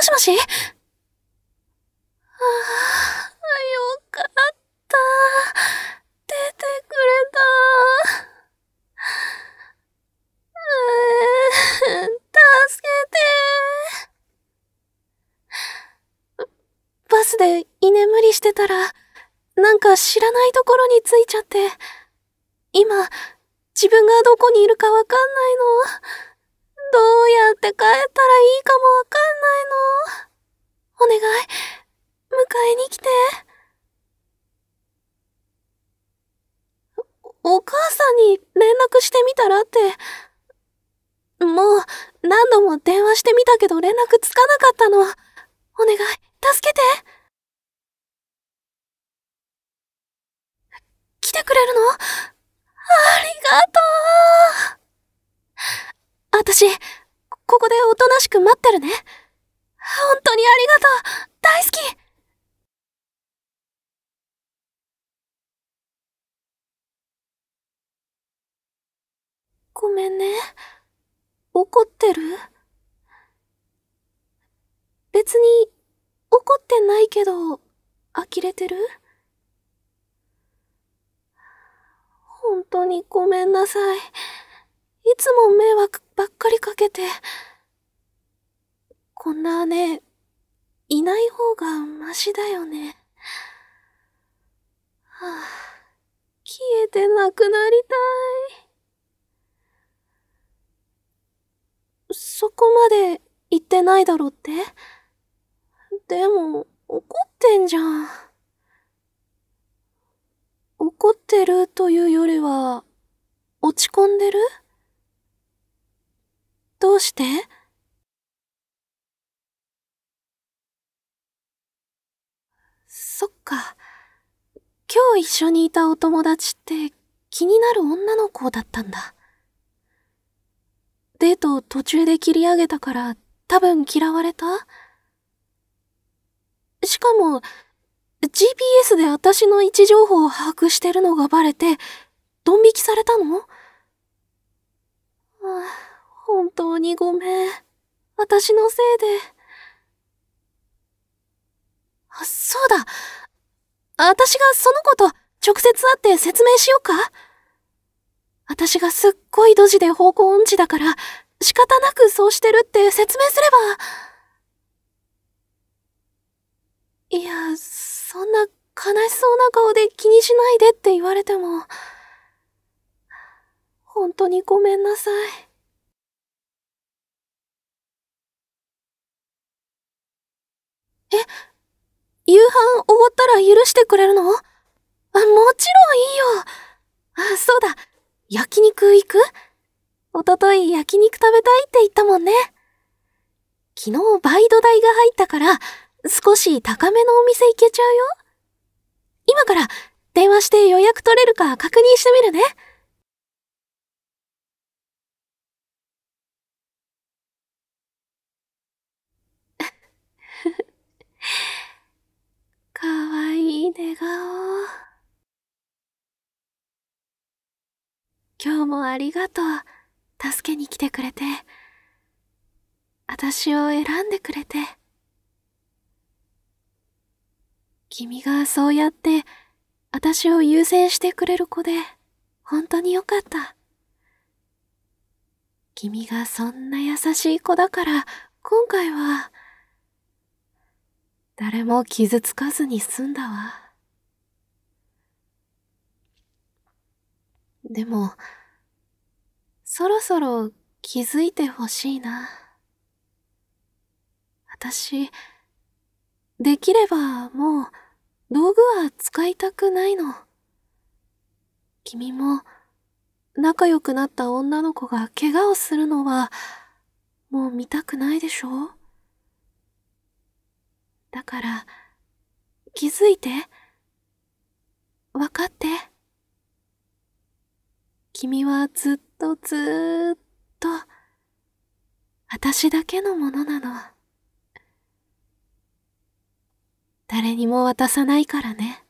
もしもしああ、よかった。出てくれた。えー、助けて。バスで居眠りしてたら、なんか知らないところに着いちゃって、今、自分がどこにいるかわかんないの。どうやって帰ったらいいかもわかんないの。お願い、迎えに来て。お、母さんに連絡してみたらって。もう、何度も電話してみたけど連絡つかなかったの。お願い、助けて。来てくれるのありがとう私、ここでおとなしく待ってるね。本当にありがとう大好きごめんね。怒ってる別に怒ってないけど、呆れてる本当にごめんなさい。いつも迷惑ばっかりかけて。こんな姉、いない方がマシだよね。はあ、消えてなくなりたい。そこまで言ってないだろってでも、怒ってんじゃん。怒ってるというよりは、落ち込んでるどうしてそっか。今日一緒にいたお友達って気になる女の子だったんだ。デートを途中で切り上げたから多分嫌われたしかも、GPS で私の位置情報を把握してるのがバレて、ドン引きされたの、本当にごめん。私のせいで。あ、そうだ。私がその子と直接会って説明しようか私がすっごいドジで方向音痴だから、仕方なくそうしてるって説明すれば。いや、そんな悲しそうな顔で気にしないでって言われても、本当にごめんなさい。え、夕飯終わったら許してくれるのあ、もちろんいいよ。あ、そうだ。焼肉行くおととい焼肉食べたいって言ったもんね。昨日バイト代が入ったから、少し高めのお店行けちゃうよ。今から電話して予約取れるか確認してみるね。願寝顔。今日もありがとう。助けに来てくれて。私を選んでくれて。君がそうやって、私を優先してくれる子で、本当によかった。君がそんな優しい子だから、今回は、誰も傷つかずに済んだわ。でも、そろそろ気づいてほしいな。私、できればもう道具は使いたくないの。君も仲良くなった女の子が怪我をするのはもう見たくないでしょだから気づいてわかって君はずっとずーっと私だけのものなの誰にも渡さないからね